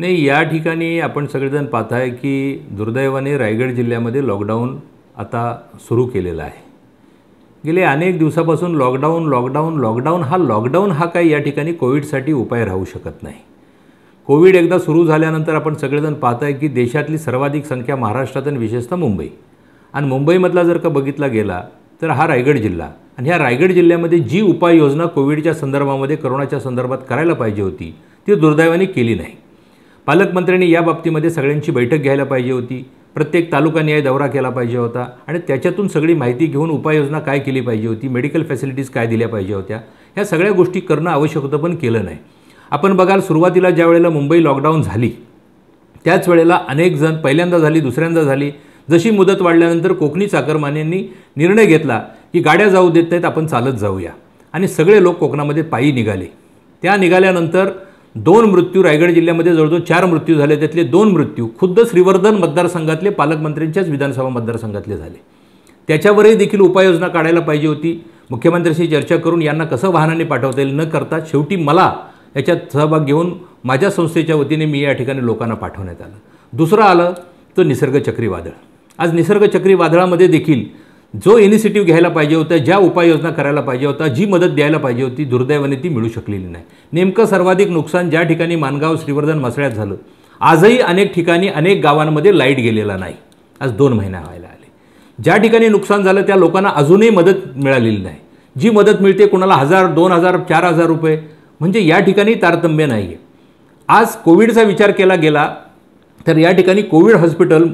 नाही या ठिकाणी आपण सगळेजण पाहताय की दुर्दैवाने रायगड जिल्ह्यामध्ये लॉकडाऊन आता सुरू केलेला आहे गेले अनेक दिवसापासून लॉकडाऊन लॉकडाऊन लॉकडाऊन हा लॉकडाऊन हा काही या ठिकाणी कोविडसाठी उपाय राहू शकत नाही कोविड एकदा सुरू झाल्यानंतर आपण सगळेजण पाहताय की देशातली सर्वाधिक संख्या महाराष्ट्रात आणि विशेषतः मुंबई आणि मुंबईमधला जर का बघितला गेला तर हा रायगड जिल्हा आणि ह्या रायगड जिल्ह्यामध्ये जी उपाययोजना कोविडच्या संदर्भामध्ये करोनाच्या संदर्भात करायला पाहिजे होती ती दुर्दैवाने केली नाही पालकमंत्र्यांनी या बाबतीमध्ये सगळ्यांची बैठक घ्यायला पाहिजे होती प्रत्येक तालुकाने दौरा केला पाहिजे होता आणि त्याच्यातून सगळी माहिती घेऊन उपाययोजना काय केली पाहिजे होती मेडिकल फॅसिलिटीज काय दिल्या पाहिजे होत्या ह्या सगळ्या गोष्टी करणं आवश्यक होतं पण केलं नाही आपण बघाल सुरुवातीला ज्या वेळेला मुंबई लॉकडाऊन झाली त्याच वेळेला अनेक जण पहिल्यांदा झाली दुसऱ्यांदा झाली जशी मुदत वाढल्यानंतर कोकणी चाकरमान्यांनी निर्णय घेतला की गाड्या जाऊ देत नाहीत आपण चालत जाऊया आणि सगळे लोक कोकणामध्ये पायी निघाले त्या निघाल्यानंतर दोन मृत्यू रायगड जिल्ह्यामध्ये जवळजवळ चार मृत्यू झाले त्यातले दोन मृत्यू खुद्द श्रीवर्धन मतदारसंघातले पालकमंत्र्यांच्याच विधानसभा मतदारसंघातले झाले त्याच्यावरही देखील उपाययोजना काढायला पाहिजे होती मुख्यमंत्र्यांशी चर्चा करून यांना कसं वाहनाने पाठवता येईल न करता शेवटी मला याच्यात सहभाग घेऊन माझ्या संस्थेच्या वतीने मी या ठिकाणी लोकांना पाठवण्यात आलं दुसरं आलं तर निसर्ग चक्रीवादळ आज निसर्ग चक्रीवादळामध्ये देखील जो इनिशिएटिव्ह घ्यायला पाहिजे होता ज्या उपाययोजना करायला पाहिजे होता जी मदत द्यायला पाहिजे होती दुर्दैवाने ती मिळू शकलेली नाही नेमकं सर्वाधिक नुकसान ज्या ठिकाणी मानगाव श्रीवर्धन मसळ्यात झालं आजही अनेक ठिकाणी अनेक गावांमध्ये लाईट गेलेला नाही आज दोन महिने व्हायला आले ज्या ठिकाणी नुकसान झालं त्या लोकांना अजूनही मदत मिळालेली नाही जी मदत मिळते कोणाला हजार दोन हजार चार हजार रुपये म्हणजे या ठिकाणी तारतम्य नाही आहे आज कोविडचा विचार केला गेला तर या ठिकाणी कोविड हॉस्पिटल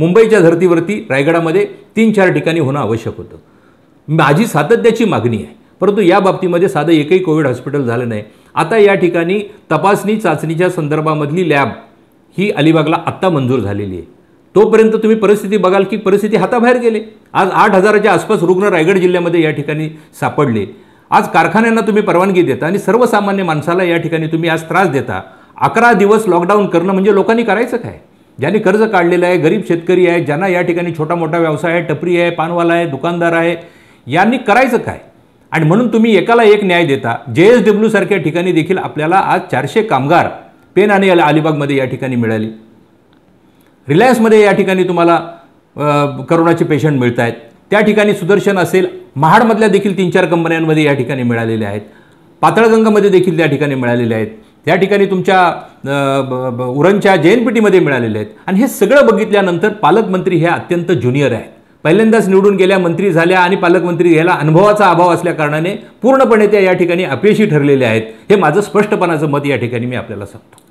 मुंबईच्या धर्तीवरती रायगडामध्ये तीन चार ठिकाणी होणं आवश्यक होतं माझी सातत्याची मागणी आहे परंतु या बाबतीमध्ये साधं एकही कोविड हॉस्पिटल झालं नाही आता या ठिकाणी तपासणी चाचणीच्या संदर्भामधली लॅब ही अलिबागला आत्ता मंजूर झालेली आहे तोपर्यंत तुम्ही परिस्थिती बघाल की परिस्थिती हाताबाहेर गेले आज आठ हजाराच्या आसपास रुग्ण रायगड जिल्ह्यामध्ये या ठिकाणी सापडले आज कारखान्यांना तुम्ही परवानगी देता आणि सर्वसामान्य माणसाला या ठिकाणी तुम्ही आज त्रास देता अकरा दिवस लॉकडाऊन करणं म्हणजे लोकांनी करायचं काय ज्यांनी कर्ज काढलेलं आहे गरीब शेतकरी आहे ज्यांना या ठिकाणी छोटा मोठा व्यवसाय आहे टपरी आहे पानवाला आहे दुकानदार आहे यांनी करायचं काय आणि म्हणून तुम्ही एकाला एक न्याय देता जे एस डब्ल्यू सारख्या ठिकाणी देखील आपल्याला आज चारशे कामगार पेन आणि अलिबागमध्ये या ठिकाणी मिळाली रिलायन्समध्ये या ठिकाणी तुम्हाला करोनाचे पेशंट मिळत आहेत त्या ठिकाणी सुदर्शन असेल महाडमधल्या देखील तीन चार कंपन्यांमध्ये या ठिकाणी मिळालेल्या आहेत पातळगंगामध्ये देखील त्या ठिकाणी मिळालेल्या आहेत त्या ठिकाणी तुमच्या उरणच्या जे एन पी टीमध्ये मिळालेले आहेत आणि हे सगळं बघितल्यानंतर पालकमंत्री हे अत्यंत ज्युनियर आहेत पहिल्यांदाच निवडून गेल्या मंत्री झाल्या आणि पालकमंत्री याला अनुभवाचा अभाव असल्याकारणाने पूर्णपणे त्या या ठिकाणी अपयशी ठरलेल्या आहेत हे माझं स्पष्टपणाचं मत या ठिकाणी मी आपल्याला सांगतो